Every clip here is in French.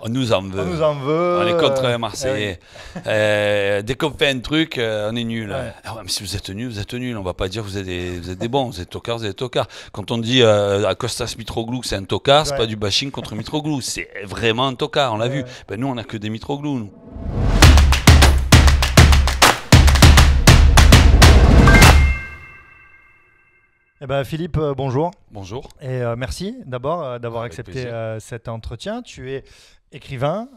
on nous en veut. On nous en est contre Marseillais. Eh euh, dès qu'on fait un truc, euh, on est nul. Ah si vous êtes nul, vous êtes nul. On va pas dire vous êtes des, bons, vous êtes tocards, vous êtes tocards. Quand on dit à euh, Costas Mitroglou que c'est un tocard, ce n'est pas du bashing contre Mitroglou. C'est vraiment un tocard, on l'a vu. Ben, nous, on n'a que des Mitroglou, eh ben, Philippe, bonjour. Bonjour. Et merci d'abord d'avoir accepté cet entretien. Tu es écrivain,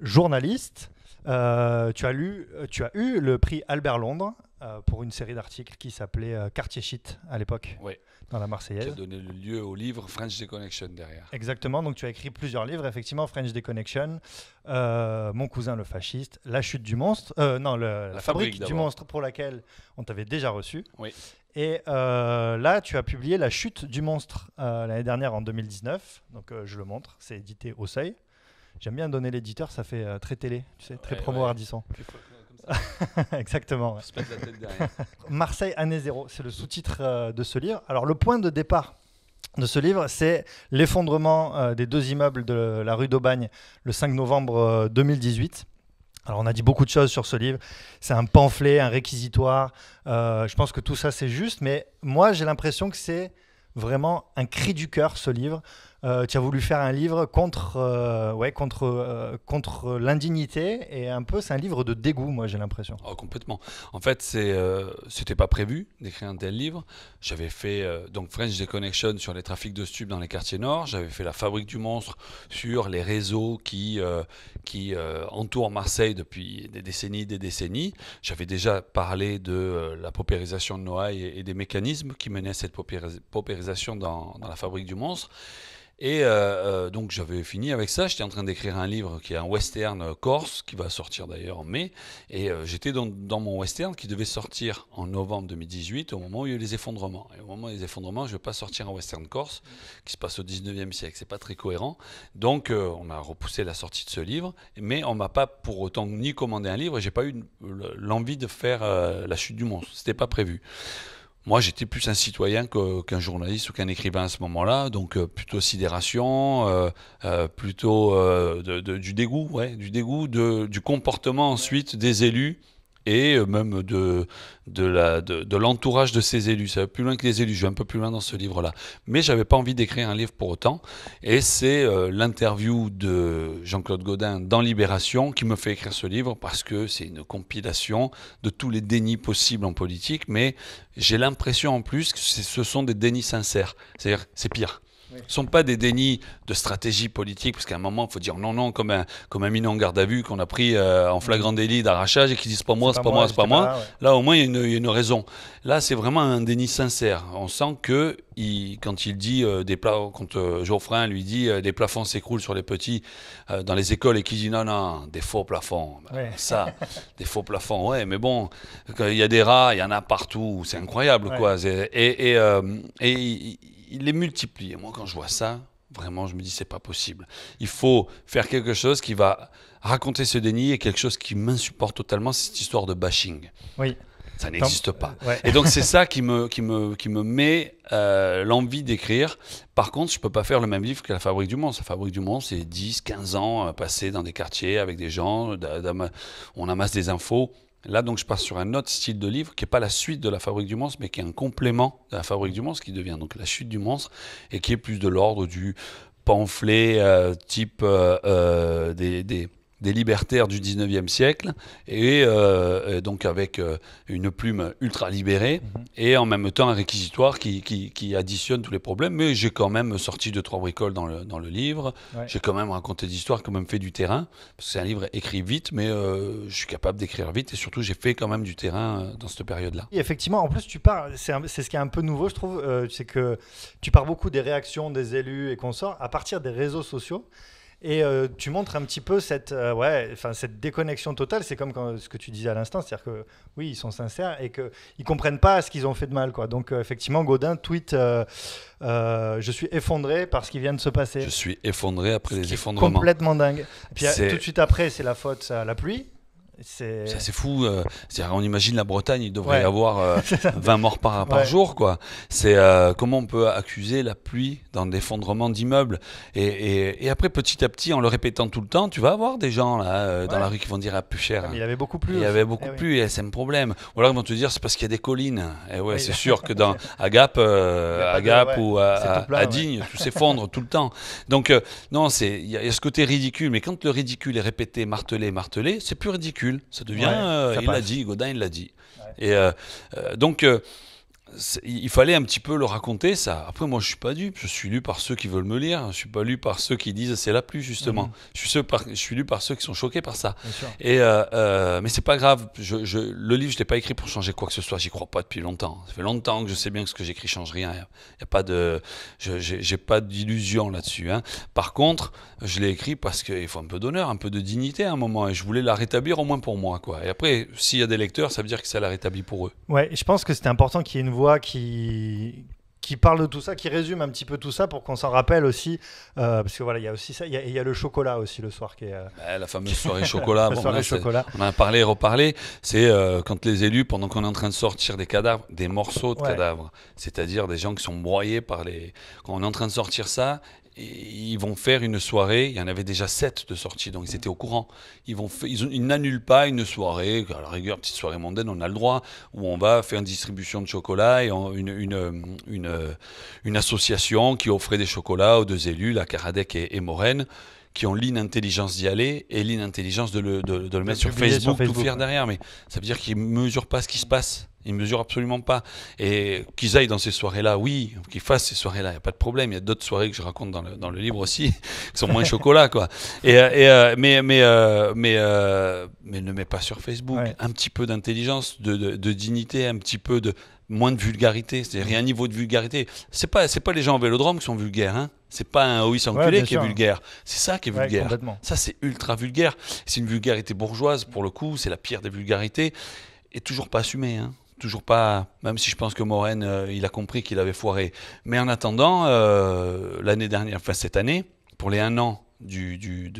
journaliste. Euh, tu, as lu, euh, tu as eu le prix Albert Londres euh, pour une série d'articles qui s'appelait Quartier Shit à l'époque, dans la Marseillaise. Qui a donné lieu au livre French Deconnection derrière. Exactement, donc tu as écrit plusieurs livres, effectivement, French Deconnection, Mon cousin le fasciste, La chute du monstre, non, la, fabrique, du monstre pour laquelle on t'avait déjà reçu. Oui. Et là, tu as publié La chute du monstre l'année dernière en 2019. Donc, je le montre, c'est édité au seuil. J'aime bien donner l'éditeur, ça fait euh, très télé, tu sais, très promo Exactement. Marseille année zéro, c'est le sous-titre euh, de ce livre. Alors le point de départ de ce livre, c'est l'effondrement euh, des deux immeubles de la rue d'Aubagne le 5 novembre 2018. Alors on a dit beaucoup de choses sur ce livre. C'est un pamphlet, un réquisitoire. je pense que tout ça c'est juste, mais moi j'ai l'impression que c'est vraiment un cri du cœur ce livre. Euh, tu as voulu faire un livre contre, euh, ouais, contre, euh, contre l'indignité et un peu c'est un livre de dégoût, moi j'ai l'impression. Oh, complètement. En fait, c'est, c'était pas prévu d'écrire un tel livre. J'avais fait donc French Connection sur les trafics de stupes dans les quartiers nord. J'avais fait La Fabrique du monstre sur les réseaux qui, qui entourent Marseille depuis des décennies, des décennies. J'avais déjà parlé de la paupérisation de Noailles et, des mécanismes qui menaient à cette paupérisation dans, dans La Fabrique du monstre. Et euh, euh, donc j'avais fini avec ça, j'étais en train d'écrire un livre qui est un western euh, corse, qui va sortir d'ailleurs en mai, et j'étais dans, mon western qui devait sortir en novembre 2018 au moment où il y a eu les effondrements. Et au moment des effondrements, je ne vais pas sortir un western corse qui se passe au 19e siècle, c'est pas très cohérent. Donc on a repoussé la sortie de ce livre, mais on m'a pas pour autant ni commandé un livre, j'ai pas eu l'envie de faire la chute du monstre, n'était pas prévu. Moi, j'étais plus un citoyen qu'un journaliste ou qu'un écrivain à ce moment-là, donc euh, plutôt sidération, euh, euh, plutôt du dégoût, ouais, du dégoût du comportement ensuite des élus et euh, même de, de, la, de, l'entourage de ces élus. Ça va plus loin que les élus, je vais un peu plus loin dans ce livre-là. Mais j'avais pas envie d'écrire un livre pour autant. Et c'est euh, l'interview de Jean-Claude Godin dans Libération qui me fait écrire ce livre parce que c'est une compilation de tous les dénis possibles en politique. Mais j'ai l'impression en plus que ce sont des dénis sincères. C'est-à-dire, c'est pire ne sont pas des dénis de stratégie politique, parce qu'à un moment, il faut dire non, non, comme un, comme un en garde à vue qu'on a pris euh, en flagrant mm. délit d'arrachage et qui disent pas moi, c'est pas, moi, c'est pas moi. Là, au moins, il y, a une raison. Là, c'est vraiment un déni sincère. On sent que quand il dit euh, des quand euh, lui dit des plafonds s'écroulent sur les petits dans les écoles et qu'il dit non, non, des faux plafonds. Bah, ça, des faux plafonds, ouais, mais bon, il y a des rats, il y en a partout. C'est incroyable, quoi. Et, et, et il les multiplie. Et moi, quand je vois ça, vraiment, je me dis, c'est pas possible. Il faut faire quelque chose qui va raconter ce déni et quelque chose qui m'insupporte totalement, c'est cette histoire de bashing. Oui. Ça n'existe pas. Euh, et donc c'est ça qui me, qui me, qui me met euh, l'envie d'écrire. Par contre, je ne peux pas faire le même livre que La Fabrique du Monde. La Fabrique du Monde, c'est 10, 15 ans euh, passés dans des quartiers avec des gens. On amasse des infos. Là, donc, je passe sur un autre style de livre qui n'est pas la suite de La Fabrique du Monstre, mais qui est un complément de La Fabrique du Monstre, qui devient donc La Chute du Monstre, et qui est plus de l'ordre du pamphlet euh, type euh, euh, des des libertaires du 19e siècle, euh, et, donc avec euh, une plume ultra libérée, mhm. et en même temps un réquisitoire qui, additionne tous les problèmes. Mais j'ai quand même sorti deux, trois bricoles dans le, dans le livre, j'ai quand même raconté des histoires, quand même fait du terrain, c'est un livre écrit vite, mais euh, je suis capable d'écrire vite, et surtout j'ai fait quand même du terrain dans cette période-là. Et effectivement, en plus tu parles, c'est ce qui est un peu nouveau, je trouve, c'est que tu pars beaucoup des réactions des élus et consorts à partir des réseaux sociaux. Et euh, tu montres un petit peu cette, euh, ouais enfin cette déconnexion totale. C'est comme ce que tu disais à l'instant, c'est-à-dire que oui, ils sont sincères et qu'ils ne comprennent pas ce qu'ils ont fait de mal. Quoi. Donc euh, effectivement, Godin tweet Je suis effondré par ce qui vient de se passer. Je suis effondré après les effondrements. Complètement dingue. Et puis tout de suite après, c'est la faute à la pluie. C'est fou. Euh, on imagine la Bretagne, il devrait y avoir 20 euh, morts par, par jour. Quoi. C'est euh, comment on peut accuser la pluie dans l'effondrement d'immeubles. Et, après, petit à petit, en le répétant tout le temps, tu vas avoir des gens là, dans la rue qui vont dire à ah, plus cher. Ah, il y avait beaucoup plus. Il y avait beaucoup eh plus, et c'est un problème. Ou alors ils vont te dire c'est parce qu'il y a des collines. Et eh ouais, c'est sûr que dans à Gap, ou à, Digne, tout s'effondre tout le temps. Donc non, il y, y a ce côté ridicule. Mais quand le ridicule est répété, martelé, martelé, c'est plus ridicule. Ça devient. Euh, il l'a dit, Godin, il l'a dit. Et euh, euh, donc il fallait un petit peu le raconter ça. Après, moi, je suis pas dupe. Je suis lu par ceux qui veulent me lire. Je suis pas lu par ceux qui disent c'est la pluie justement. Mhm. Je, suis par, je suis lu par ceux qui sont choqués par ça. Et euh, euh, mais c'est pas grave. Je, le livre, je l'ai pas écrit pour changer quoi que ce soit. J'y crois pas depuis longtemps. Ça fait longtemps que je sais bien que ce que j'écris change rien. Il y, a pas de, j'ai pas d'illusion là-dessus. Hein. Par contre, je l'ai écrit parce qu'il faut un peu d'honneur, un peu de dignité à un moment. Et je voulais la rétablir au moins pour moi, quoi. Et après, s'il y a des lecteurs, ça veut dire que ça la rétablit pour eux. Ouais, je pense que c'était important qu'il y ait une voix qui, qui parle de tout ça, qui résume un petit peu tout ça pour qu'on s'en rappelle aussi. Euh, parce que voilà, il y a aussi ça, il y, a le chocolat aussi le soir qui est. Euh, la fameuse soirée chocolat. On a parlé et reparlé. C'est euh, quand les élus, pendant qu'on est en train de sortir des cadavres, des morceaux de cadavres, c'est-à-dire des gens qui sont broyés par les. Quand on est en train de sortir ça ils vont faire une soirée, il y en avait déjà sept de sorties, donc ils étaient au courant. Ils, vont ils, n'annulent pas une soirée, à la rigueur, petite soirée mondaine, on a le droit, où on va faire une distribution de chocolat et une, une, une, association qui offrait des chocolats aux deux élus, la Karadec et, Morène, qui ont l'inintelligence d'y aller et l'inintelligence de le, de, le mettre sur Facebook, tout faire derrière. Mais ça veut dire qu'ils ne mesurent pas ce qui se passe. Ils ne mesurent absolument pas. Et qu'ils aillent dans ces soirées-là, oui, qu'ils fassent ces soirées-là, il n'y a pas de problème. Il y a d'autres soirées que je raconte dans le, dans le livre aussi, qui sont moins chocolat, quoi. Et, euh, et, euh, mais, mais, euh, mais, mais, ne mets pas sur Facebook. Un petit peu d'intelligence, de, de, dignité, un petit peu de moins de vulgarité, c'est-à-dire un niveau de vulgarité. C'est pas c'est pas les gens en vélodrome qui sont vulgaires, hein. C'est pas un oui enculé qui est vulgaire. C'est ça qui est vulgaire. ça c'est ultra vulgaire. C'est une vulgarité bourgeoise pour le coup. C'est la pire des vulgarités et toujours pas assumée. Hein toujours pas, même si je pense que Morène, euh, il a compris qu'il avait foiré. Mais en attendant, euh, l'année dernière, enfin cette année, pour les un an du, du,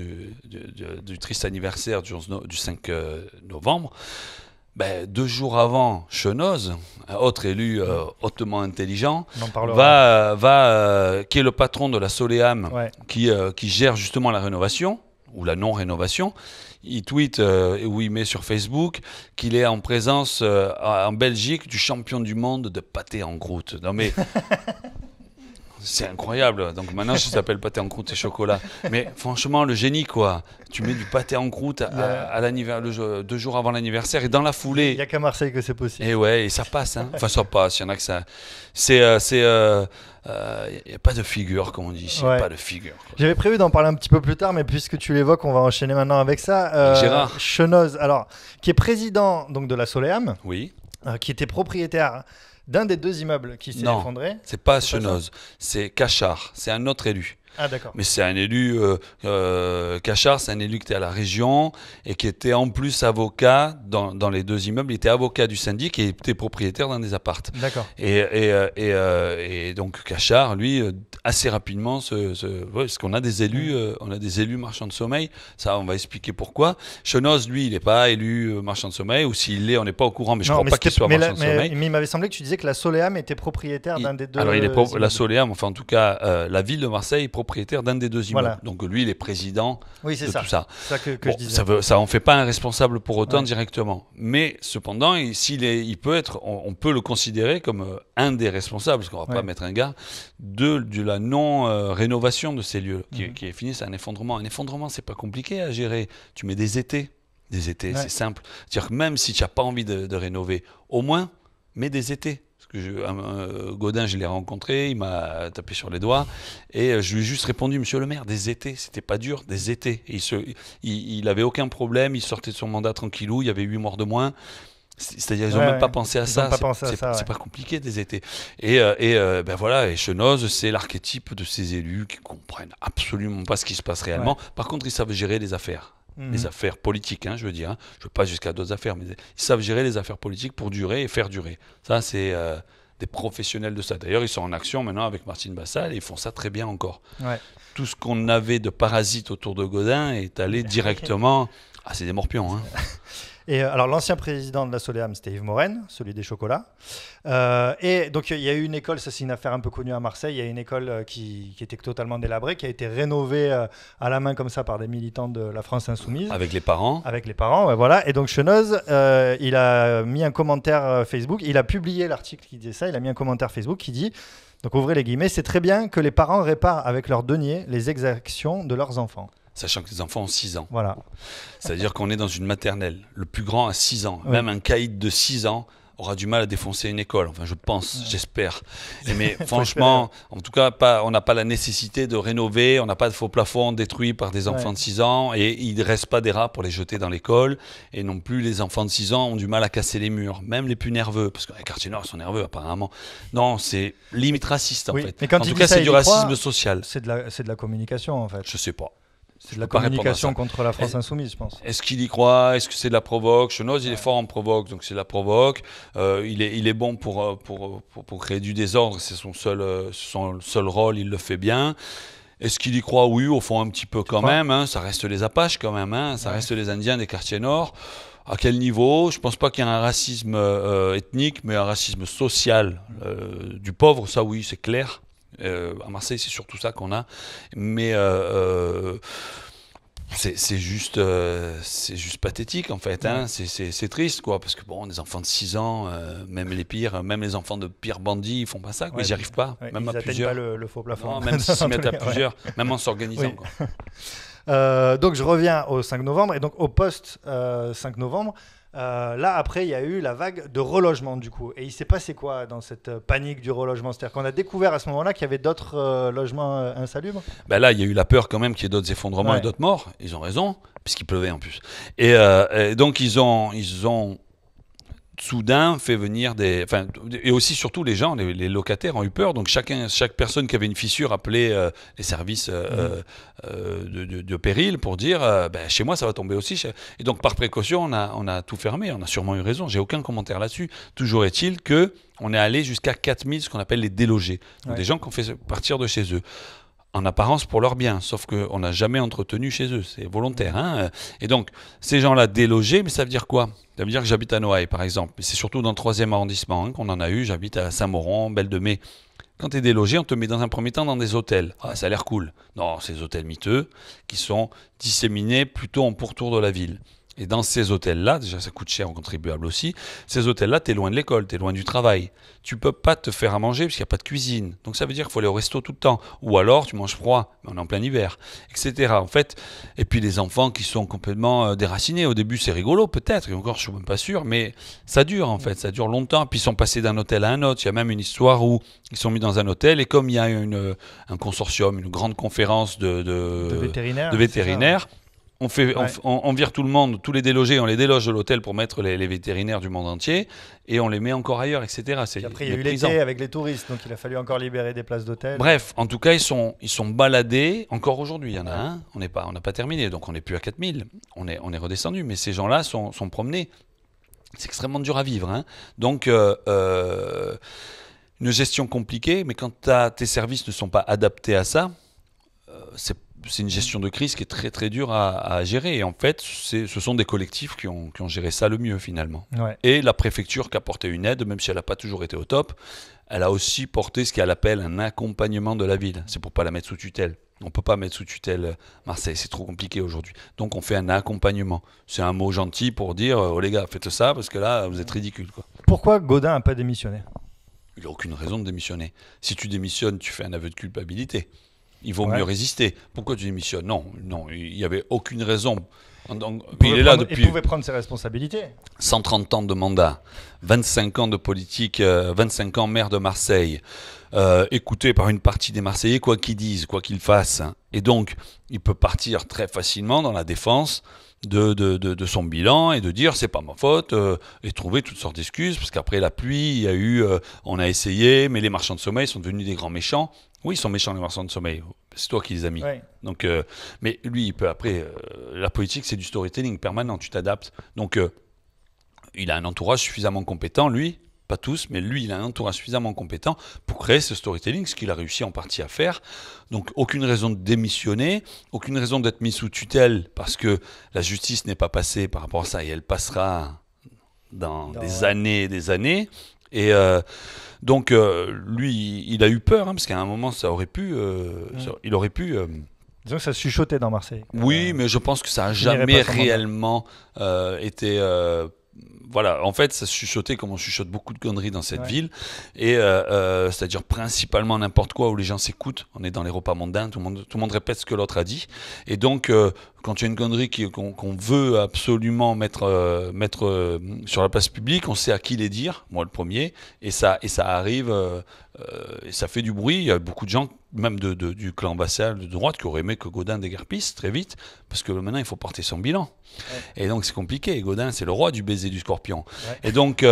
triste anniversaire du, 5 euh, novembre, ben, deux jours avant, Chenoz, autre élu hautement intelligent, va, va qui est le patron de la Soleam, qui gère justement la rénovation, ou la non-rénovation, il tweet euh, ou il met sur Facebook qu'il est en présence euh, en Belgique du champion du monde de pâté en croûte. Non mais C'est incroyable. Donc maintenant, ça s'appelle pâté en croûte et chocolat. Mais franchement, le génie, quoi. Tu mets du pâté en croûte à, deux jours avant l'anniversaire et dans la foulée. Il n'y a qu'à Marseille que c'est possible. Et ouais, et ça passe. Hein. Enfin, ça passe. Il y en a que ça. C'est. n'y euh, euh, euh, a pas de figure, comme on dit ici. Pas de figure. J'avais prévu d'en parler un petit peu plus tard, mais puisque tu l'évoques, on va enchaîner maintenant avec ça. Gérard Chenoz, alors, qui est président donc de la Soléam Oui. qui était propriétaire d'un des deux immeubles qui s'est non, C'est pas Chenoz, c'est Cachard, c'est un autre élu. Ah, d'accord. Mais c'est un élu, euh, euh, Cachard, c'est un élu qui était à la région et qui était en plus avocat dans, les deux immeubles. Il était avocat du syndic et était propriétaire d'un des appartes. D'accord. Et, euh, donc Cachard, lui, assez rapidement, ce, ce, parce qu'on a des élus, on a des élus marchands de sommeil. Ça, on va expliquer pourquoi. Chenoz, lui, il n'est pas élu marchand de sommeil, ou s'il l'est, on n'est pas au courant. Mais je ne crois pas qu'il soit marchand de sommeil. Mais il m'avait semblé que tu disais que la Soléam était propriétaire d'un des deux. Alors, il est la Soleam, enfin en tout cas, la ville de Marseille propriétaire d'un des deux immeubles. Donc lui, il est président oui, de ça. tout ça. ça que, je disais. Ça, veut, fait pas un responsable pour autant directement. Mais cependant, est, il peut être, on, peut le considérer comme euh, un des responsables, parce qu'on va pas mettre un gars, de, de la non-rénovation de ces lieux, qui, mhm. est fini, un effondrement. Un effondrement, c'est pas compliqué à gérer. Tu mets des étés. Des étés, c'est simple. cest dire que même si tu n'as pas envie de, de rénover, au moins, mets des étés. Parce que je, Godin, je l'ai rencontré, il m'a tapé sur les doigts. Et euh, je lui ai juste répondu, monsieur le maire, des étés, c'était pas dur, des étés. il, se, il, avait aucun problème, il sortait de son mandat tranquillou, il y avait huit morts de moins. C'est-à-dire, ils n'ont même pas pensé à ça. C'est pas, compliqué des étés. Et, euh, et euh, ben voilà, et Chenoz, c'est l'archétype de ces élus qui comprennent absolument pas ce qui se passe réellement. Par contre, ils savent gérer les affaires. Mhm. Les affaires politiques, hein, je veux dire. Hein. Je ne veux pas jusqu'à d'autres affaires, mais ils savent gérer les affaires politiques pour durer et faire durer. Ça, c'est euh, des professionnels de ça. D'ailleurs, ils sont en action maintenant avec Martine Bassal et ils font ça très bien encore. Tout ce qu'on avait de parasites autour de Godin est allé directement. Ah, c'est des morpions. Hein. Euh, alors, l'ancien président de la Soleam, c'était Yves Moren, celui des chocolats. Euh, et donc, il y a eu une école, ça c'est une affaire un peu connue à Marseille, il y a une école euh, qui, était totalement délabrée, qui a été rénovée à la main comme ça par des militants de la France Insoumise. Avec les parents Avec les parents, voilà. Et donc, Chenoz, il a mis un commentaire Facebook, il a publié l'article qui disait ça, il a mis un commentaire Facebook qui dit. Donc ouvrez les guillemets, c'est très bien que les parents réparent avec leurs deniers les exactions de leurs enfants sachant que les enfants ont 6 ans. Voilà. C'est-à-dire qu'on est dans une maternelle. Le plus grand a 6 ans. Même un caïd de 6 ans aura du mal à défoncer une école. Enfin, je pense, j'espère. Mais franchement, en tout cas, on n'a pas la nécessité de rénover, on n'a pas de faux plafonds détruits par des enfants de 6 ans, et il ne reste pas des rats pour les jeter dans l'école, et non plus les enfants de 6 ans ont du mal à casser les murs, même les plus nerveux, parce que les quartiers nord sont nerveux apparemment. Non, c'est limite raciste en fait. Mais quand en tout cas, c'est du racisme social. C'est de, la, de la communication en fait. Je sais pas. C'est de la communication contre la France insoumise, je pense. Est-ce qu'il y croit Est-ce que c'est de la provoque Chenoz, il est fort en provoque, donc c'est de la provoque. Euh, il, est, il est bon pour, euh, euh, pour, pour, créer du désordre, c'est son seul, son seul rôle, il le fait bien. Est-ce qu'il y croit Oui, au fond, un petit peu quand même. Hein. ça reste les Apaches quand même, hein, ça reste les Indiens des quartiers nord. À quel niveau Je pense pas qu'il y ait un racisme ethnique, mais un racisme social. du pauvre, ça oui, c'est clair. Euh, à Marseille, c'est surtout ça qu'on a. Mais euh, euh, c'est juste, c'est juste pathétique en fait. Hein. C'est triste quoi, parce que bon, des enfants de 6 ans, même les pires, même les enfants de pires bandits, ils font pas ça. mais n'y arrivent pas, ils à plusieurs. Pas le, faux plafond. même s'ils mettent à plusieurs, même en s'organisant. donc je reviens au 5 novembre et donc au post 5 novembre. Euh, là, après, il y a eu la vague de relogement, du coup. Et il s'est passé quoi dans cette euh, panique du relogement C'est-à-dire qu'on a découvert à ce moment-là qu'il y avait d'autres euh, logements insalubres ben Là, il y a eu la peur quand même qu'il y ait d'autres effondrements et d'autres morts. Ils ont raison, puisqu'il pleuvait en plus. Et, donc, ils ont, ils ont soudain fait venir des. et aussi, surtout, les gens, les, locataires ont eu peur. Donc, chacun, chaque personne qui avait une fissure appelait euh, les services euh, mmh. euh, de, péril pour dire ben, chez moi, ça va tomber aussi. Et donc, par précaution, on a, tout fermé. On a sûrement eu raison. J'ai aucun commentaire là-dessus. Toujours est-il que on est allé jusqu'à 4000, ce qu'on appelle les délogés. Donc, Des gens qui ont fait partir de chez eux en apparence pour leur bien, sauf qu'on n'a jamais entretenu chez eux, c'est volontaire. Hein et donc, ces gens-là délogés, mais ça veut dire quoi Ça veut dire que j'habite à Noailles, par exemple. C'est surtout dans le troisième arrondissement hein, qu'on en a eu, j'habite à Saint-Moron, Belle-de-Mai. Quand tu es délogé, on te met dans un premier temps dans des hôtels. Ah, ça a l'air cool. Non, ces hôtels miteux qui sont disséminés plutôt en pourtour de la ville. Et dans ces hôtels-là, déjà ça coûte cher aux contribuables aussi, ces hôtels-là, tu es loin de l'école, tu es loin du travail. Tu peux pas te faire à manger parce qu'il n'y a pas de cuisine. Donc ça veut dire qu'il faut aller au resto tout le temps. Ou alors tu manges froid, on est en plein hiver, etc. En fait, et puis les enfants qui sont complètement euh, déracinés, au début c'est rigolo peut-être, et encore je suis même pas sûr, mais ça dure en fait, ça dure longtemps. Puis ils sont passés d'un hôtel à un autre. Il y a même une histoire où ils sont mis dans un hôtel et comme il y a un consortium, une grande conférence de vétérinaires on, fait, on, vire tout le monde, tous les délogés, on les déloge de l'hôtel pour mettre les, vétérinaires du monde entier et on les met encore ailleurs, etc. après, il y a eu l'été avec les touristes, donc il a fallu encore libérer des places d'hôtel. Bref, en tout cas, ils sont, ils sont baladés. Encore aujourd'hui, il y en a un. On n'a pas, pas terminé, donc on n'est plus à 4000. On est, on est redescendu, mais ces gens-là sont, promenés. C'est extrêmement dur à vivre. Hein. Donc. Euh, euh, une gestion compliquée, mais quand tes services ne sont pas adaptés à ça, euh, c'est pas c'est une gestion de crise qui est très très dure à, gérer. Et en fait, ce sont des collectifs qui ont, géré ça le mieux finalement. Et la préfecture qui a porté une aide, même si elle n'a pas toujours été au top, elle a aussi porté ce qu'elle appelle un accompagnement de la ville. C'est pour pas la mettre sous tutelle. On ne peut pas mettre sous tutelle euh, Marseille, c'est trop compliqué aujourd'hui. Donc on fait un accompagnement. C'est un mot gentil pour dire, euh, oh, les gars, faites ça parce que là, vous êtes ridicule Pourquoi Godin n'a pas démissionné Il n'a aucune raison de démissionner. Si tu démissionnes, tu fais un aveu de culpabilité il vaut mieux résister. Pourquoi tu démissionnes Non, non, il n'y avait aucune raison. Donc, il, est là depuis. Il pouvait prendre ses responsabilités. 130 ans de mandat, 25 ans de politique, 25 euh, ans maire de Marseille, euh, écouté par une partie des Marseillais, quoi qu'ils disent, quoi qu'ils fassent. Et donc, il peut partir très facilement dans la défense. De, son bilan et de dire c'est pas ma faute euh, et trouver toutes sortes d'excuses parce qu'après la pluie il eu on a essayé mais les marchands de sommeil sont devenus des grands méchants oui ils sont méchants les marchands de sommeil c'est toi qui les as mis. Donc, euh, mais lui, il peut après. Euh, la politique, c'est du storytelling permanent. Tu t'adaptes. Donc, euh, il a un entourage suffisamment compétent, lui. Pas tous, mais lui, il a un entourage suffisamment compétent pour créer ce storytelling, ce qu'il a réussi en partie à faire. Donc, aucune raison de démissionner, aucune raison d'être mis sous tutelle, parce que la justice n'est pas passée par rapport à ça, et elle passera dans, des années et des années. Et euh, donc, euh, lui, il a eu peur, hein, parce qu'à un moment, ça aurait pu. Euh, il aurait pu. Disons que ça chuchotait dans Marseille. Oui, mais je pense que ça n'a jamais réellement été. voilà, en fait, ça chuchotait comme on chuchote beaucoup de conneries dans cette ville, et c'est-à-dire principalement n'importe quoi où les gens s'écoutent. On est dans les repas mondains, tout tout le monde répète ce que l'autre a dit, et donc quand il y a une connerie qu'on veut absolument mettre, euh, mettre euh, sur la place publique, on sait à qui les dire, moi le premier, et ça, et ça arrive, euh, et ça fait du bruit. Il y a beaucoup de gens, même de, du clan vassal de droite, qui auraient aimé que Godin déguerpisse très vite, parce que maintenant il faut porter son bilan. Et donc c'est compliqué. Godin, c'est le roi du baiser du scorpion. Et donc.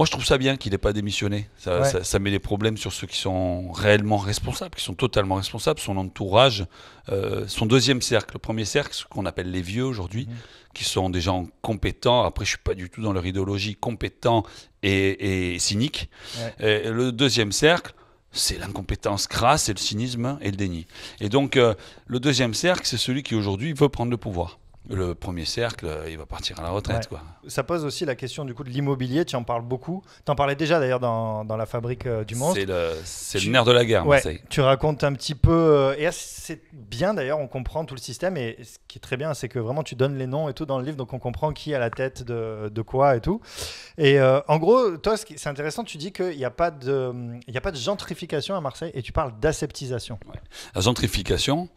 Moi, je trouve ça bien qu'il n'ait pas démissionné. Ça, met des problèmes sur ceux qui sont réellement responsables, qui sont totalement responsables, son entourage, euh, son deuxième cercle. Le premier cercle, ce qu'on appelle les vieux aujourd'hui, mmh. qui sont des gens compétents. Après, je suis pas du tout dans leur idéologie, compétents et, et cyniques. le deuxième cercle, c'est l'incompétence crasse, et le cynisme et le déni. Et donc, euh, le deuxième cercle, c'est celui qui aujourd'hui veut prendre le pouvoir le premier cercle, euh, il va partir à la retraite. Quoi. Ça pose aussi la question du coup de l'immobilier, tu en parles beaucoup. Tu en parlais déjà d'ailleurs dans, dans, la fabrique euh, du monde. C'est le, nerf de la guerre. Ouais, tu racontes un petit peu, euh, et c'est bien d'ailleurs, on comprend tout le système, et ce qui est très bien, c'est que vraiment tu donnes les noms et tout dans le livre, donc on comprend qui a la tête de, de quoi et tout. Et en gros, toi, c'est intéressant, tu dis qu'il n'y a, pas de, il a pas de gentrification à Marseille, et tu parles d'aseptisation. La gentrification...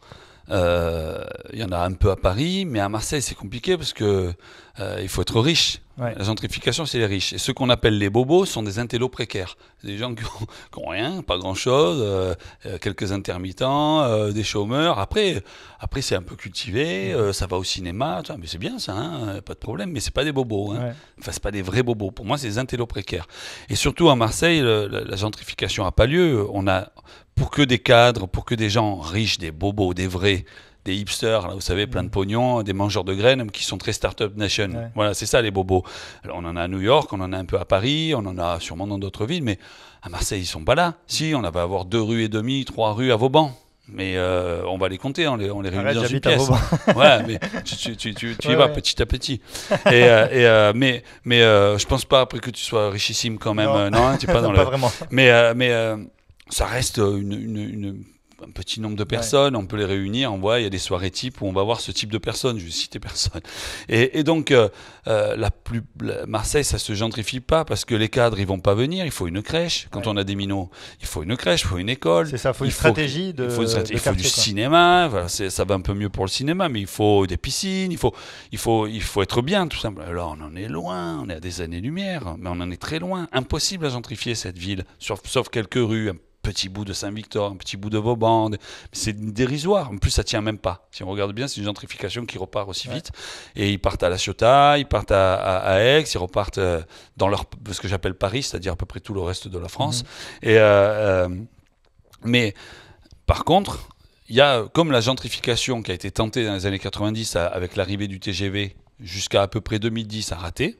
Euh, il y en a un peu à Paris, mais à Marseille, c'est compliqué parce que euh, il faut être riche. La gentrification, c'est les riches. Et ceux qu'on appelle les bobos sont des intellos précaires. Des gens qui ont, rien, pas grand-chose, euh, euh, quelques intermittents, euh, des chômeurs. Après, après c'est un peu cultivé, ça va au cinéma, mais c'est bien ça, hein, pas de problème. Mais c'est pas des bobos. Hein. Enfin, pas des vrais bobos. Pour moi, c'est des intellos précaires. Et surtout à Marseille, la, gentrification n'a pas lieu. On a pour que des cadres, pour que des gens riches, des bobos, des vrais, des hipsters, là, vous savez, plein de mmh. pognon, des mangeurs de graines qui sont très start-up nation. Voilà, c'est ça les bobos. on en a à New York, on en a un peu à Paris, on en a sûrement dans d'autres villes, mais à Marseille, ils sont pas là. Mmh. Si, on va avoir deux rues et demie, trois rues à Vauban. Mais euh, on va les compter, on les, on les réunit dans une pièce. ouais, mais tu, tu, y vas petit à petit. Et, euh, euh, mais mais je pense pas après que tu sois richissime quand même. Non, hein, tu pas dans vraiment. Mais mais ça reste une un petit nombre de personnes, on peut les réunir, on voit, il y a des soirées types où on va voir ce type de personnes, je vais citer personne. Et, donc, euh, euh, la plus, Marseille, ça se gentrifie pas parce que les cadres, ils vont pas venir, il faut une crèche. Quand on a des minots, il faut une crèche, il faut une école. C'est ça, il faut une stratégie de. Il faut, du cinéma, ça va un peu mieux pour le cinéma, mais il faut des piscines, il faut, il faut, il faut être bien, tout simplement. Alors, on en est loin, on est à des années-lumière, mais on en est très loin. Impossible à gentrifier cette ville, sauf quelques rues, petit bout de Saint-Victor, un petit bout de Vauban. C'est dérisoire. En plus, ça tient même pas. Si on regarde bien, c'est une gentrification qui repart aussi vite. Et ils partent à La Ciotat, ils partent à, Aix, ils repartent euh, dans leur, ce que j'appelle Paris, c'est-à-dire à peu près tout le reste de la France. Mhm. Et, euh, euh, mais par contre, il y a, comme la gentrification qui a été tentée dans les années 90 avec l'arrivée du TGV jusqu'à à peu près 2010 a raté,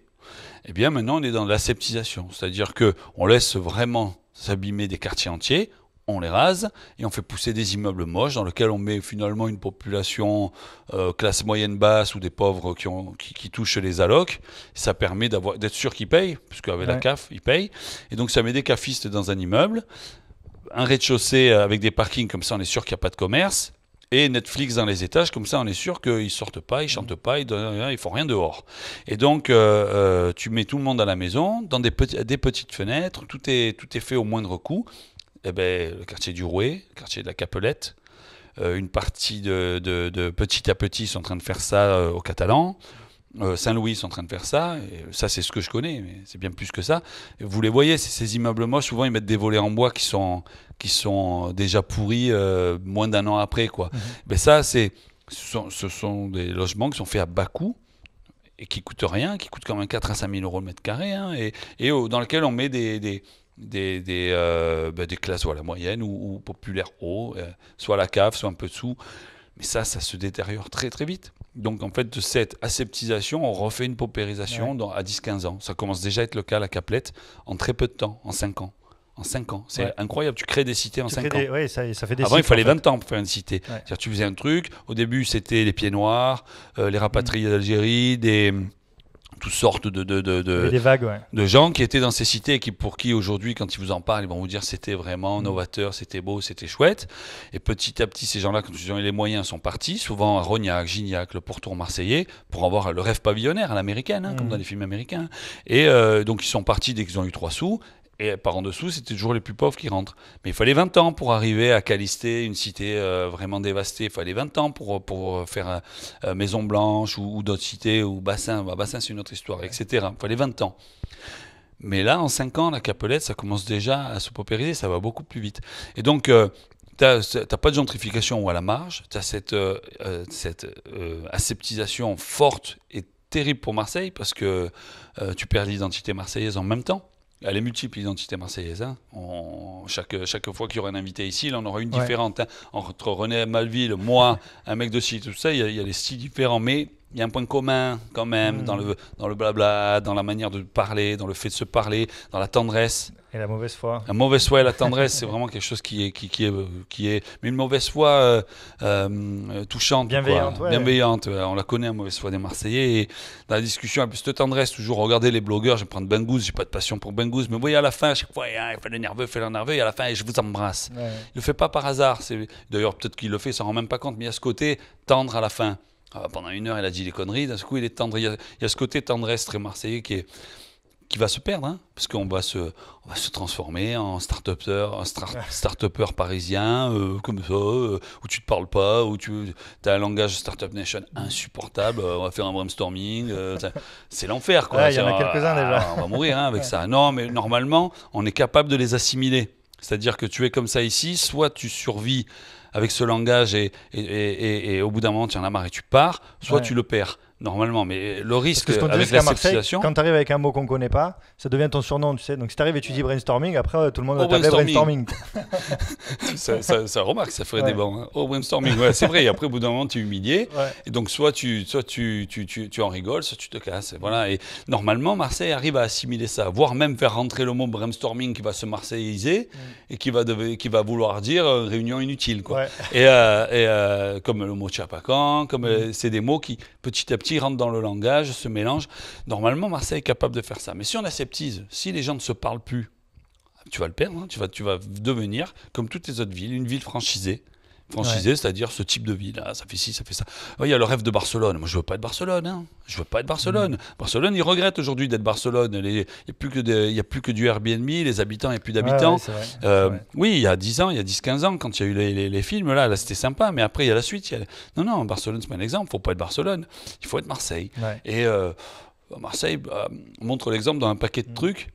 eh bien maintenant on est dans l'aseptisation, c'est-à-dire que on laisse vraiment s'abîmer des quartiers entiers, on les rase et on fait pousser des immeubles moches dans lesquels on met finalement une population euh, classe moyenne basse ou des pauvres qui, touchent les allocs. Ça permet d'être sûr qu'ils payent, puisqu'avec la CAF, ils payent. Et donc ça met des cafistes dans un immeuble. Un rez-de-chaussée avec des parkings, comme ça on est sûr qu'il n'y a pas de commerce et Netflix dans les étages, comme ça on est sûr qu'ils sortent pas, ils chantent pas, ils, ne font rien dehors. Et donc euh, euh, tu mets tout le monde à la maison, dans des, petites fenêtres, tout est, tout est fait au moindre coût. Eh ben, le quartier du Rouet, le quartier de la Capelette, euh, une partie de, de, petit à petit sont en train de faire ça au aux Catalans. Euh, Saint-Louis sont en train de faire ça, euh, ça c'est ce que je connais, mais c'est bien plus que ça. vous les voyez, ces immeubles moches, souvent ils mettent des volets en bois qui sont, déjà pourris euh, moins d'un an après. Quoi. Mhm. Mais ça, ce sont, des logements qui sont faits à bas coût et qui coûtent rien, qui coûtent quand même 4 à 5 000 euros le mètre carré, hein, et, oh, dans lequel on met des, des des, des, bah, classes voilà, moyennes ou, ou populaires haut, soit la cave, soit un peu dessous. Mais ça, ça se détériore très très vite. Donc en fait, de cette aseptisation, on refait une paupérisation à 10-15 ans. Ça commence déjà à être le cas à la Caplette en très peu de temps, en 5 ans. En 5 ans, c'est incroyable. Tu crées des cités en 5 ans. Oui, ça, fait des Avant, il fallait 20 ans pour faire une cité. cest tu faisais un truc. Au début, c'était les pieds noirs, euh, les rapatriés mm. d'Algérie, des toutes sortes de, de gens qui étaient dans ces cités et qui, pour qui aujourd'hui, quand ils vous en parlent, ils vont vous dire c'était vraiment mm. novateur, c'était beau, c'était chouette. Et petit à petit, ces gens-là, quand ils ont eu les moyens, sont partis, souvent à Rognac, Gignac, le pourtour marseillais, pour avoir le rêve pavillonnaire à l'américaine, hein, comme mm. dans les films américains. Et euh, donc, ils sont partis dès qu'ils ont eu trois sous et par en dessous, c'était toujours les plus pauvres qui rentrent. Mais il fallait 20 ans pour arriver à calister une cité euh, vraiment dévastée. Il fallait 20 ans pour, pour faire euh, euh, Maison Blanche ou, d'autres cités, ou Bassin. Bah, bassin, c'est une autre histoire, etc. Il fallait 20 ans. Mais là, en 5 ans, la Capelette, ça commence déjà à se paupériser, ça va beaucoup plus vite. Et donc, tu n'as pas de gentrification ou à la marge, tu as cette, cette aseptisation forte et terrible pour Marseille parce que tu perds l'identité marseillaise en même temps. Elle est multiple, l'identité marseillaise. Hein. chaque, chaque fois qu'il y aura un invité ici, il en aura une différente. Hein. Entre René Malville, moi, un mec de ci, tout ça, il y, a, des styles différents. Mais il y a un point commun quand même dans, hmm. le, dans le blabla, dans la manière de parler, dans le fait de se parler, dans la tendresse. Et la mauvaise foi La mauvaise foi et la tendresse, c'est vraiment quelque chose qui est, qui, qui, est, qui est. Mais une mauvaise foi euh, euh, touchante. Bienveillante, Bienveillante. On la connaît, la mauvaise foi des Marseillais. Et dans la discussion, à plus de tendresse, toujours regarder les blogueurs. Je vais prendre Bengouz, j'ai pas de passion pour Bengouz. Mais vous voyez, à la fin, chaque fois, il fait le nerveux, il fait le nerveux. Et à la fin, je vous embrasse. Il le fait pas par hasard. D'ailleurs, peut-être qu'il le fait, il s'en rend même pas compte. Mais il y a ce côté tendre à la fin. Ah, pendant une heure, il a dit des conneries. D'un coup, il est tendre. il y a ce côté tendresse très marseillais qui est qui va se perdre, hein, parce qu'on va se, on va se transformer en start-upper, start parisien, euh, comme ça, euh, où tu te parles pas, où tu as un langage Startup Nation insupportable, euh, on va faire un brainstorming, c'est l'enfer. Il y en a quelques-uns déjà. Ah, on va mourir hein, avec ça. Non, mais normalement, on est capable de les assimiler. C'est-à-dire que tu es comme ça ici, soit tu survis avec ce langage et, et, et, au bout d'un moment, tu en as marre et tu pars, soit tu le perds. Normalement, mais le risque Parce avec la situation. Quand tu arrives avec un mot qu'on connaît pas, ça devient ton surnom, tu sais. Donc si tu arrives et tu dis brainstorming, après euh, tout le monde va t'appeler brainstorming. ça, ça, remarque, ça ferait des bons. Oh, hein. brainstorming, c'est vrai. Et après, au bout d'un moment, tu es humilié. Et donc, soit, tu, soit tu, tu, tu, en rigoles, soit tu te casses. Voilà. Et normalement, Marseille arrive à assimiler ça, voire même faire rentrer le mot brainstorming qui va se marseilliser mm. et qui va, de, qui va vouloir dire euh, réunion inutile. Quoi. Et, euh, et comme le mot chapacan, comme mm. c'est des mots qui, petit à petit, ils rentre dans le langage, se mélange. Normalement, Marseille est capable de faire ça. Mais si on aseptise, si les gens ne se parlent plus, tu vas le perdre, hein. tu, vas, tu vas devenir, comme toutes les autres villes, une ville franchisée franchisé, c'est-à-dire ce type de ville, ça fait ci, ça fait ça. Il y a le rêve de Barcelone. Moi, je veux pas être Barcelone. Hein. Je veux pas être Barcelone. Mm. Barcelone, il regrette aujourd'hui d'être Barcelone. Il n'y a plus que a plus que du Airbnb, les habitants, il n'y a plus d'habitants. Euh, oui, il y a 10 ans, il y a 10-15 ans, quand il y a eu les, films là, là c'était sympa, mais après il y a la suite. Non, non, Barcelone c'est pas un exemple. Faut pas être Barcelone. Il faut être Marseille. Et euh, Marseille euh, montre l'exemple dans un paquet de mm. trucs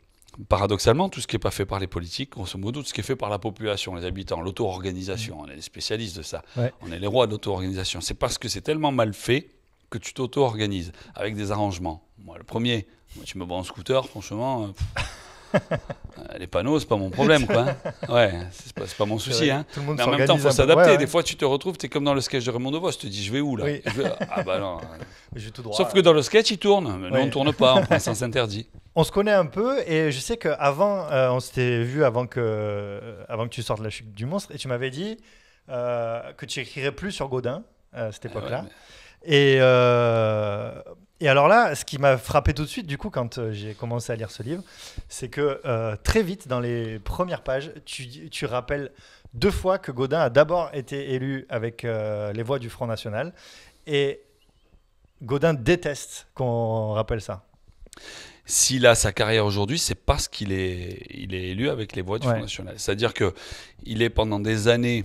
paradoxalement, tout ce qui n'est pas fait par les politiques, grosso modo, tout ce qui est fait par la population, les habitants, l'auto-organisation, mm. on est les spécialistes de ça, on est les rois de l'auto-organisation. C'est parce que c'est tellement mal fait que tu t'auto-organises avec des arrangements. Moi, le premier, moi, tu me vends en scooter, franchement. Euh, euh, les panneaux, c'est pas mon problème, quoi. Hein. Ouais, c'est pas, mon souci. Hein. en même temps, il faut s'adapter. Des fois, tu te retrouves, tu es comme dans le sketch de Raymond DeVos. Tu te dis, je vais où, là Ah, bah non. Sauf que dans le sketch, il tourne. Mais nous, on tourne pas, on prend un sens interdit. On se connaît un peu et je sais qu'avant, avant euh, on s'était vu avant que, euh, avant que tu sortes La chute du monstre et tu m'avais dit euh, que tu écrirais plus sur Godin à cette ah époque-là. et, alors là, ce qui m'a frappé tout de suite, du coup, quand j'ai commencé à lire ce livre, c'est que très vite, dans les premières pages, tu, tu rappelles deux fois que Godin a d'abord été élu avec les voix du Front National et Godin déteste qu'on rappelle ça s'il a sa carrière aujourd'hui, c'est parce qu'il est, il est élu avec les voix du National. C'est-à-dire qu'il est pendant des années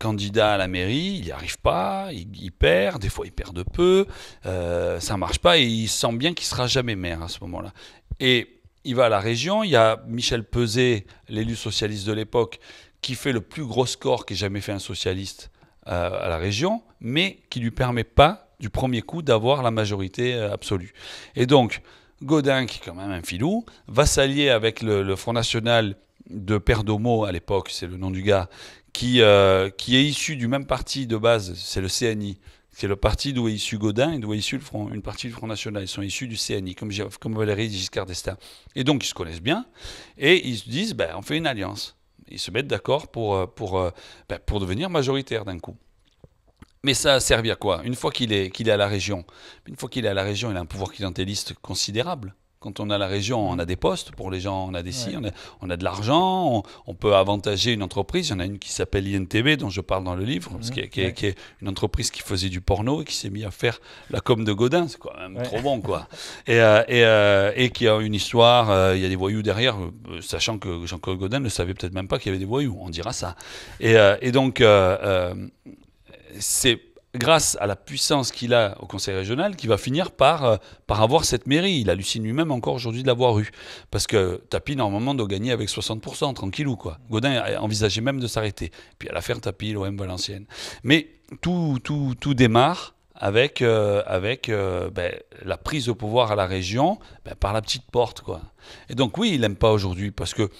candidat à la mairie, il n'y arrive pas, il, perd, des fois il perd de peu, euh, ça ne marche pas et il sent bien qu'il sera jamais maire à ce moment-là. Et il va à la région, il y a Michel Peset, l'élu socialiste de l'époque, qui fait le plus gros score qu'ait jamais fait un socialiste euh, à la région, mais qui ne lui permet pas du premier coup d'avoir la majorité euh, absolue. Et donc, Godin, qui est quand même un filou, va s'allier avec le, Front National de Perdomo, à l'époque, c'est le nom du gars, qui, euh, qui est issu du même parti de base, c'est le CNI. C'est le parti d'où est issu Godin et d'où est issu le Front, une partie du Front National. Ils sont issus du CNI, comme, comme Valéry Giscard d'Estaing. Et donc, ils se connaissent bien et ils se disent ben, on fait une alliance. Ils se mettent d'accord pour, euh, pour, euh, ben, pour devenir majoritaire d'un coup. Mais ça a servi à quoi Une fois qu'il est, qu'il est à la région, une fois qu'il est à la région, il a un pouvoir clientéliste considérable. Quand on a la région, on a des postes pour les gens, on a des si, on, a, de l'argent, on, peut avantager une entreprise. Il y en a une qui s'appelle INTB, dont je parle dans le livre, qui, est, qui, une entreprise qui faisait du porno et qui s'est mis à faire la com de Godin. C'est quand même trop bon, quoi. et, euh, et, euh, qui a une histoire, euh, il y a des voyous derrière, sachant que Jean-Claude Godin ne savait peut-être même pas qu'il y avait des voyous, on dira ça. Et, et donc, c'est grâce à la puissance qu'il a au conseil régional qu'il va finir par, euh, par avoir cette mairie. Il hallucine lui-même encore aujourd'hui de l'avoir eu. Parce que Tapi, normalement, doit gagner avec 60%, tranquillou. Quoi. Godin envisagé même de s'arrêter. Puis à l'affaire Tapi, l'OM Valenciennes. Mais tout, tout, tout démarre avec, euh, avec euh, ben, la prise de pouvoir à la région ben, par la petite porte. Quoi. Et donc oui, il n'aime pas aujourd'hui parce que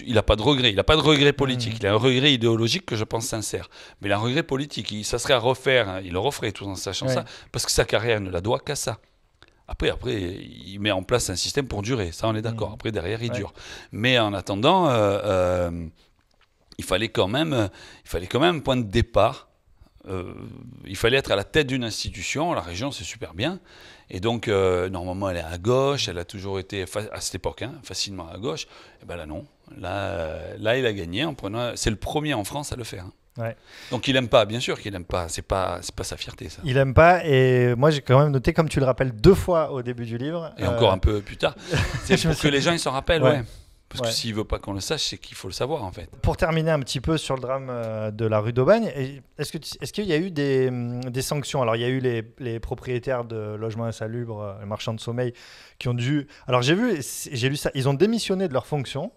il n'a pas de regret. Il n'a pas de regret politique. Hmm. Il a un regret idéologique que je pense sincère. Mais il a un regret politique. ça serait à refaire. Hein. Il le referait tout en sachant ça. Parce que sa carrière ne la doit qu'à ça. Après, après, il met en place un système pour durer. Ça, on est d'accord. Hmm. Après, derrière, il dure. Mais en attendant, euh, euh, il, fallait quand même, il fallait quand même un point de départ. Euh, il fallait être à la tête d'une institution. La région, c'est super bien. Et donc, normalement, elle est à gauche, elle a toujours été, à cette époque, hein, facilement à gauche. Et eh ben là, non. Là, euh, là, il a gagné en prenant. C'est le premier en France à le faire. Hein. Donc il aime pas, bien sûr qu'il aime pas. C'est pas, pas sa fierté ça. Il aime pas et moi j'ai quand même noté, comme tu le rappelles deux fois au début du livre. Et euh, encore un peu plus tard. C'est pour que les gens s'en rappellent, ouais. Parce que s'il veut pas qu'on le sache, c'est qu'il faut le savoir en fait. Pour terminer un petit peu sur le drame euh, de la rue d'Aubagne, est-ce, que est-ce qu'il y a eu mm, des, sanctions Alors il y a eu les, propriétaires de logements insalubres, les marchands de sommeil, qui ont dû. Alors j'ai vu, j'ai lu ça, ils ont démissionné de leurs fonctions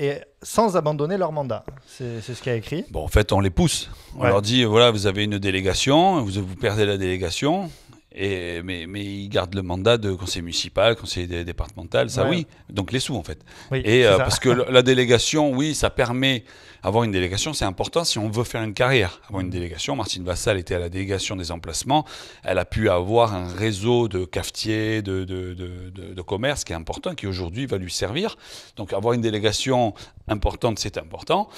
et sans abandonner leur mandat. C'est ce qu'il a écrit. Bon, en fait, on les pousse. On leur dit voilà, vous avez une délégation, vous, vous perdez la délégation, mais, il garde le mandat de conseiller municipal, conseiller départemental, ça oui. Donc les sous en fait. et euh, parce que la délégation, oui, ça permet. Avoir une délégation, c'est important si on veut faire une carrière. Avoir une mm. délégation, Martine Vassal était à la délégation des emplacements. Elle a pu avoir un réseau de cafetiers, de, de, de, de commerce qui est important, qui aujourd'hui va lui servir. Donc avoir une délégation importante, c'est important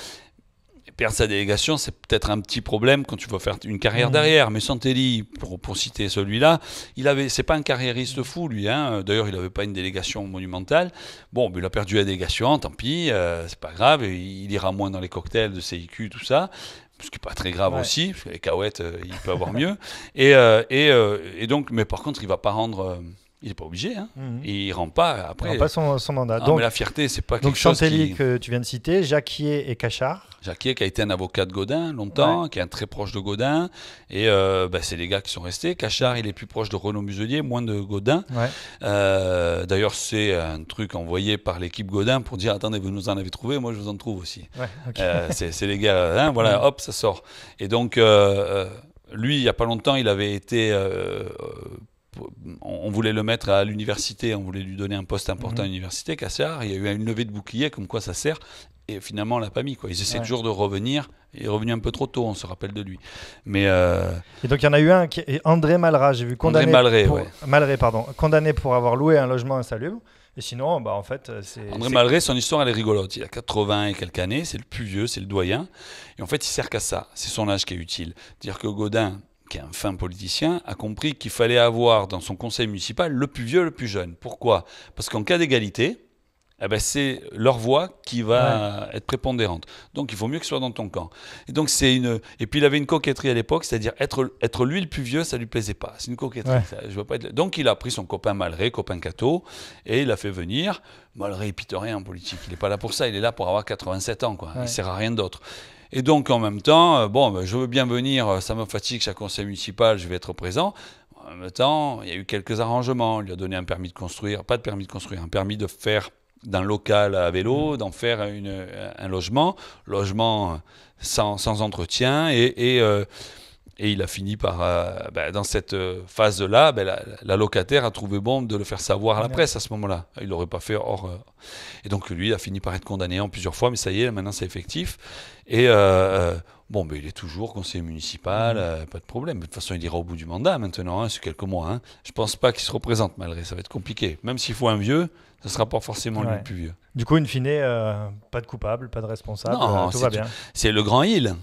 perdre sa délégation, c'est peut-être un petit problème quand tu vas faire une carrière mmh. derrière. Mais Santelli, pour, citer celui-là, il avait, c'est pas un carriériste fou lui. Hein. D'ailleurs, il n'avait pas une délégation monumentale. Bon, il a perdu la délégation, tant pis, euh, c'est pas grave. Il, ira moins dans les cocktails de CIQ, tout ça. Ce qui n'est pas très grave aussi, les euh, il peut avoir mieux. et, euh, et, donc, mais par contre, il va pas rendre il n'est pas obligé, hein. Mhm. il rend pas après. rend pas son, mandat. Ah, donc la fierté, c'est pas quelque donc chose que tu viens de citer, Jacquier et Cachard. Jacquier qui a été un avocat de Godin longtemps, qui est un très proche de Godin, et bah, c'est les gars qui sont restés. Cachard, il est plus proche de Renaud Muselier, moins de Godin. Euh, d'ailleurs, c'est un truc envoyé par l'équipe Godin pour dire attendez, vous nous en avez trouvé, moi je vous en trouve aussi. Ouais, euh, c'est les gars, hein, voilà, hop, ça sort. Et donc lui, il n'y a pas longtemps, il avait été on voulait le mettre à l'université, on voulait lui donner un poste important à mhm. l'université, Cassard. Il y a eu une levée de boucliers, comme quoi ça sert. Et finalement, on l'a pas mis. Quoi. Ils essaient toujours de revenir. Il est revenu un peu trop tôt, on se rappelle de lui. Mais euh, Et donc, il y en a eu un qui est André Malra, j'ai vu. Condamné André pour... pardon. Condamné pour avoir loué un logement insalubre. Et sinon, bah, en fait, c'est. André Malra, son histoire, elle est rigolote. Il a 80 et quelques années, c'est le plus vieux, c'est le doyen. Et en fait, il sert qu'à ça. C'est son âge qui est utile. Dire que Godin, un hein, fin politicien, a compris qu'il fallait avoir dans son conseil municipal le plus vieux, le plus jeune. Pourquoi Parce qu'en cas d'égalité, eh ben c'est leur voix qui va être prépondérante. Donc il faut mieux que ce soit dans ton camp. Et donc c'est une et puis il avait une coquetterie à l'époque, c'est-à-dire être être lui le plus vieux, ça lui plaisait pas. C'est une coquetterie. je veux pas Donc il a pris son copain Malré, copain Cato, et il l'a fait venir. Malré pite rien en politique, il n'est pas là pour ça, il est là pour avoir 87 ans quoi. ne Il sert à rien d'autre. Et donc en même temps, euh, bon, ben, je veux bien venir, euh, ça me fatigue, chaque conseil municipal, je vais être présent. En même temps, il y a eu quelques arrangements. Il a donné un permis de construire, pas de permis de construire, un permis de faire d'un local à vélo, mmh. d'en faire euh, un logement, logement sans, entretien et, et il a fini par, euh, bah, dans cette euh, phase-là, bah, la, locataire a trouvé bon de le faire savoir à la presse à ce moment-là. Il n'aurait pas fait hors. Euh. Et donc lui a fini par être condamné en plusieurs fois, mais ça y est, maintenant c'est effectif. Et bon, il est toujours conseiller municipal, mmh. pas de problème. De toute façon, il ira au bout du mandat maintenant, hein, c'est quelques mois. Hein. Je ne pense pas qu'il se représente malgré, ça va être compliqué. Même s'il faut un vieux, ce sera pas forcément lui le plus vieux. Du coup, une fine, euh, pas de coupable, pas de responsable, non, euh, tout va bien. C'est le grand île.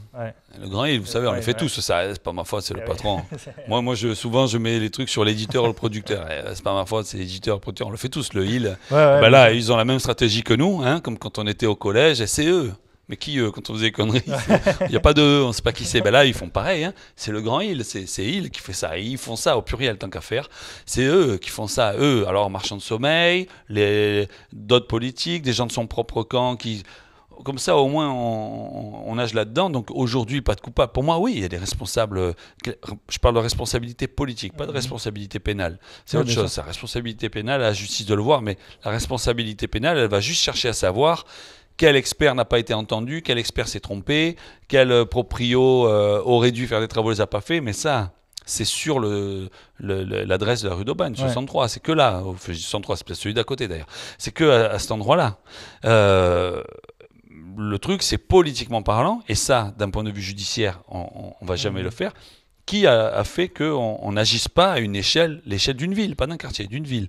Le grand île, vous savez, on le fait tous. Ça, c'est pas ma faute, c'est le ah patron. moi, moi, je, souvent, je mets les trucs sur l'éditeur ou le producteur. Eh, c'est pas ma faute, c'est l'éditeur, le producteur. On le fait tous. Le île. Eh ben là, ils ont la même stratégie que nous, hein, comme quand on était au collège. Et c'est eux mais qui quand on faisait des conneries Il n'y a pas de on ne sait pas qui c'est. Ben là, ils font pareil, hein. c'est le grand il, c'est il qui fait ça. Et ils font ça au pluriel, tant qu'à faire. C'est eux qui font ça, eux. Alors, marchands de sommeil, les d'autres politiques, des gens de son propre camp qui comme ça, au moins, on, nage là-dedans. Donc aujourd'hui, pas de coupable. Pour moi, oui, il y a des responsables. Je parle de responsabilité politique, pas de mhm. responsabilité pénale. C'est autre chose. La responsabilité pénale, la justice de le voir, mais la responsabilité pénale, elle va juste chercher à savoir quel expert n'a pas été entendu, quel expert s'est trompé, quel euh, proprio euh, aurait dû faire des travaux, les a pas fait, mais ça, c'est sur l'adresse le, de la rue d'Aubagne, 63. C'est que là, 63, c'est celui d'à côté d'ailleurs. C'est que à, cet endroit-là. Euh, le truc, c'est politiquement parlant, et ça, d'un point de vue judiciaire, on, ne va jamais mmh. le faire qui a, fait qu'on n'agisse pas à une échelle, l'échelle d'une ville, pas d'un quartier, d'une ville.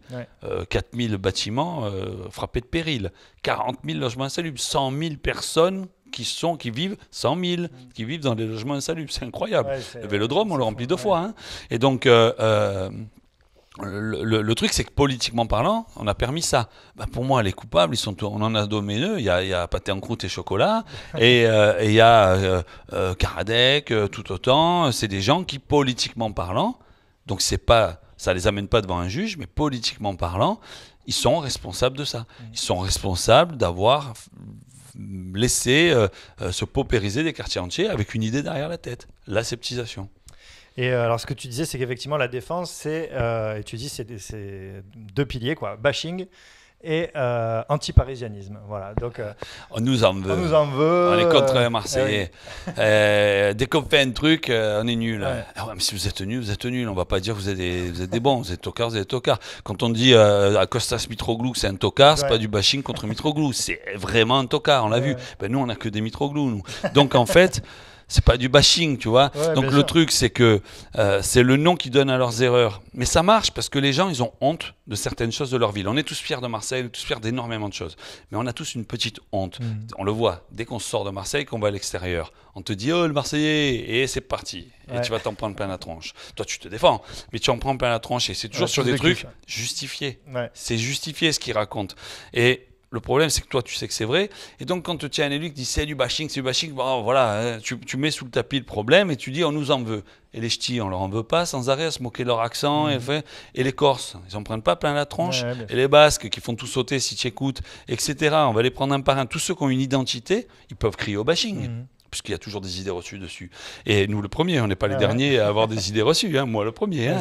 4000 euh, bâtiments euh, frappés de péril, 40 000 logements insalubres, 100 000 personnes qui, sont, qui vivent, 100 000, mm. qui vivent dans des logements insalubres. C'est incroyable. le vélodrome, on le remplit deux fois. Hein. Et donc, euh, le, truc, c'est que politiquement parlant, on a permis ça. Bah, pour moi, les coupables, ils sont, on en a dominé deux. Il y a, pâté en croûte et chocolat, euh, et, il y a euh, euh, euh, tout autant. C'est des gens qui, politiquement parlant, donc c'est pas, ça les amène pas devant un juge, mais politiquement parlant, ils sont responsables de ça. Mm. Ils sont responsables d'avoir laissé se paupériser des quartiers entiers avec une idée derrière la tête, l'aseptisation. Et euh, alors, ce que tu disais, c'est qu'effectivement, la défense, c'est, euh, tu dis, c'est, deux piliers, quoi, bashing et euh, anti-parisianisme. Voilà. Donc, on nous en veut. On nous en veut. On est contre Marseille. Marseillais. Eh dès qu'on fait un truc, on est nul. Ah mais si vous êtes nul, vous êtes nul. On va pas dire que vous êtes des, vous êtes bons, vous êtes tocards, vous êtes tocards. Quand on dit à Costas Mitroglou que c'est un tocard, c'est pas du bashing contre Mitroglou, c'est vraiment un tocard, on l'a vu. Ben, nous, on n'a que des Mitroglou, nous. Donc en fait c'est pas du bashing, tu vois. Donc le truc, c'est que euh, c'est le nom qui donne à leurs erreurs. Mais ça marche parce que les gens, ils ont honte de certaines choses de leur ville. On est tous fiers de Marseille, on est tous fiers d'énormément de choses. Mais on a tous une petite honte. Mm. On le voit dès qu'on sort de Marseille, qu'on va à l'extérieur. On te dit, oh le Marseillais, et c'est parti. Et tu vas t'en prendre plein la tronche. Toi, tu te défends, mais tu en prends plein la tronche. Et c'est toujours sur des trucs justifiés. C'est justifié ce qu'ils racontent. Et le problème, c'est que toi, tu sais que c'est vrai. Et donc, quand tu tiens un élu qui dit c'est du bashing, c'est du bashing, voilà, hein, tu, mets sous le tapis le problème et tu dis on nous en veut. Et les ch'tis, on leur en veut pas sans arrêt à se moquer de leur accent. Et, mmh. et les Corses, ils en prennent pas plein la tronche. et les Basques qui font tout sauter si tu écoutes, etc. On va les prendre un par un. Tous ceux qui ont une identité, ils peuvent crier au bashing. Mmh puisqu'il y a toujours des idées reçues dessus. Et nous, le premier, on n'est pas les ah derniers à avoir des idées reçues, hein. moi le premier.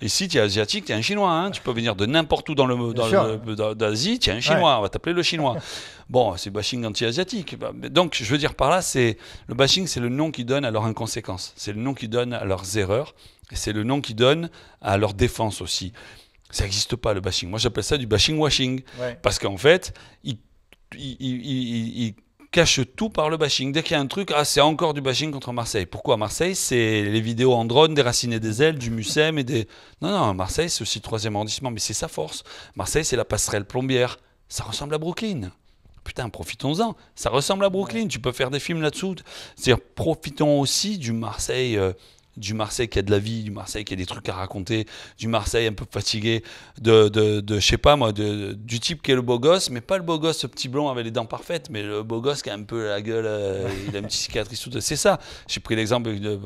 Ici, tu es asiatique, tu es un Chinois, hein. tu peux venir de n'importe où dans le, d'Asie, tu es un Chinois, on va t'appeler le Chinois. bon, c'est bashing anti-asiatique. Bah, donc, je veux dire par là, c'est le bashing, c'est le nom qu'ils donnent à leurs inconséquences. c'est le nom qu'ils donnent à leurs erreurs, c'est le nom qu'ils donnent à leur défense aussi. Ça n'existe pas le bashing. Moi, j'appelle ça du bashing-washing, parce qu'en fait, ils il, cache tout par le bashing. Dès qu'il y a un truc, ah, c'est encore du bashing contre Marseille. Pourquoi Marseille C'est les vidéos en drone, des racines et des ailes, du Mucem et des. Non, non, Marseille, c'est aussi le troisième arrondissement, mais c'est sa force. Marseille, c'est la passerelle plombière. Ça ressemble à Brooklyn. Putain, profitons-en. Ça ressemble à Brooklyn. Tu peux faire des films là-dessous. C'est-à-dire, profitons aussi du Marseille. Euh, du Marseille qui a de la vie, du Marseille qui a des trucs à raconter, du Marseille un peu fatigué, de, de, de je sais pas moi, du type qui est le beau gosse, mais pas le beau gosse, ce petit blond avec les dents parfaites, mais le beau gosse qui a un peu la gueule, euh, il a une petite cicatrice C'est ça. J'ai pris l'exemple de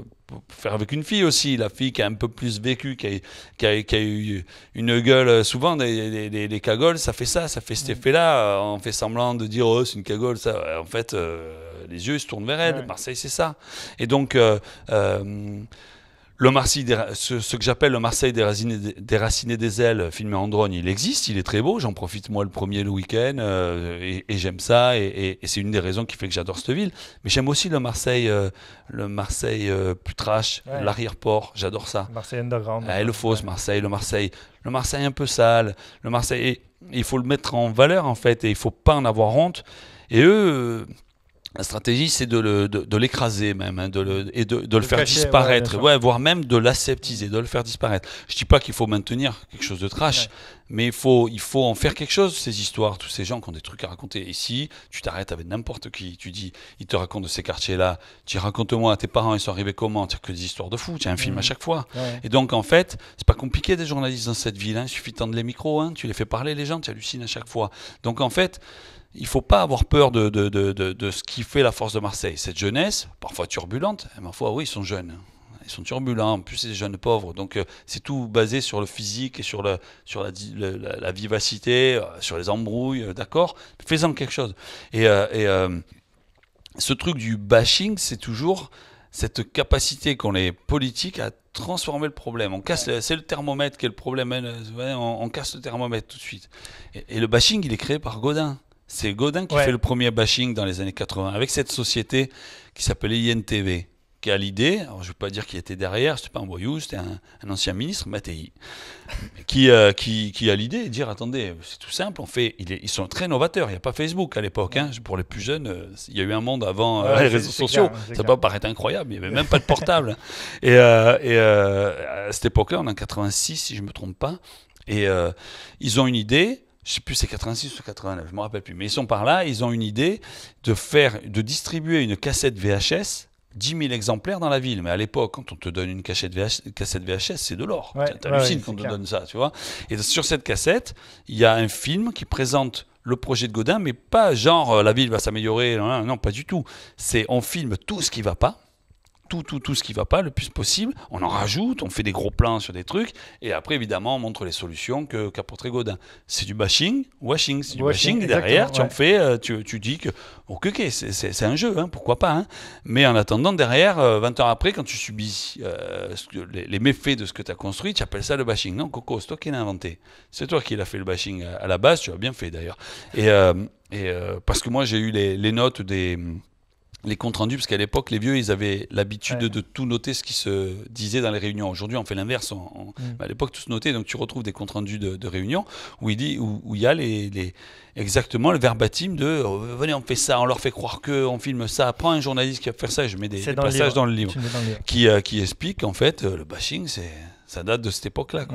faire avec une fille aussi, la fille qui a un peu plus vécu, qui a, eu une gueule euh, souvent, les, cagoles, ça fait ça, ça fait cet effet-là. Euh, on fait semblant de dire, oh, c'est une cagole, ça. En fait, les yeux se tournent vers elle. Marseille, c'est ça. Et donc, le Marseille, ce, que j'appelle le Marseille déraciné, des ailes, filmé en drone, il existe, il est très beau. J'en profite moi le premier le week-end euh, et, j'aime ça. Et, c'est une des raisons qui fait que j'adore cette ville. Mais j'aime aussi le Marseille, euh, le Marseille euh, l'arrière-port. J'adore ça. Marseille underground. le fausse Marseille, le Marseille, le Marseille un peu sale, le Marseille. il faut le mettre en valeur en fait et il faut pas en avoir honte. Et eux la stratégie, c'est de l'écraser même, hein, de le, et de, le faire disparaître, ouais, voire même de l'aseptiser, de le faire disparaître. Je ne dis pas qu'il faut maintenir quelque chose de trash, mais il faut, il faut en faire quelque chose, ces histoires, tous ces gens qui ont des trucs à raconter. Et si tu t'arrêtes avec n'importe qui, tu dis, il te raconte de ces quartiers-là, tu racontes moi à tes parents, ils sont arrivés comment Tu que des histoires de fous, tu as un film à mmh. chaque fois. Et donc, en fait, c'est pas compliqué des journalistes dans cette ville, hein. il suffit de tendre les micros, hein. tu les fais parler, les gens, tu hallucines à chaque fois. Donc, en fait, il ne faut pas avoir peur de, de, de, de, ce qui fait la force de Marseille. Cette jeunesse, parfois turbulente, ma parfois, oui, ils sont jeunes. Ils sont turbulents, en plus c'est des jeunes pauvres. Donc euh, c'est tout basé sur le physique et sur, le, sur la, la, vivacité, euh, sur les embrouilles, euh, d'accord Faisant quelque chose. Et, et ce truc du bashing, c'est toujours cette capacité qu'ont les politiques à transformer le problème. On casse, c'est le thermomètre qui est le problème. On, casse le thermomètre tout de suite. Et, et, le bashing, il est créé par Godin. C'est Godin qui fait le premier bashing dans les années 80 avec cette société qui s'appelait INTV, qui a l'idée, je ne veux pas dire qu'il était derrière, c'était pas un boyou, c'était un, ancien ministre, Mattei, euh, qui, a l'idée de dire attendez, c'est tout simple, on fait, ils, sont très novateurs, il n'y a pas Facebook à l'époque, hein. pour les plus jeunes, euh, il y a eu un monde avant euh, les réseaux sociaux, ça peut paraître incroyable, il n'y avait même pas de portable. Hein. et, et à cette époque-là, on est en 86 si je ne me trompe pas, et ils ont une idée, je sais plus, c'est 86 ou 89, je me rappelle plus. Mais ils sont par là, ils ont une idée de faire, de distribuer une cassette VHS. 10 000 exemplaires dans la ville. Mais à l'époque, quand on te donne une cassette VHS, c'est de l'or. Ouais, T'hallucines qu'on te donne ça, tu vois. Et sur cette cassette, il y a un film qui présente le projet de Godin, mais pas genre euh, la ville va s'améliorer, non, non, pas du tout. C'est on filme tout ce qui va pas, tout, tout, ce qui va pas le plus possible. On en rajoute, on fait des gros plans sur des trucs, et après, évidemment, on montre les solutions que très Godin. C'est du bashing, washing, c'est du bashing, derrière, tu en fais, euh, tu, dis que, ok, ok, c'est un jeu, hein, pourquoi pas. Hein. Mais en attendant, derrière, 20 euh, heures après, quand tu subis euh, les, méfaits de ce que tu as construit, tu appelles ça le bashing. Non, Coco, c'est toi qui l'as inventé. C'est toi qui l'as fait le bashing à la base, tu as bien fait d'ailleurs. Et, parce que moi, j'ai eu les notes des les comptes rendus, parce qu'à l'époque, les vieux, ils avaient l'habitude de tout noter ce qui se disait dans les réunions. Aujourd'hui, on fait l'inverse. Mm. À l'époque, tout se notait. Donc, tu retrouves des comptes rendus de, réunions où il dit, où, il y a les, exactement le verbatim de euh, venez, on fait ça, on leur fait croire que, on filme ça. Prends un journaliste qui va faire ça. Je mets des, passages dans le, livre, Qui, euh, qui explique, en fait, euh, le bashing, c'est ça date de cette époque-là.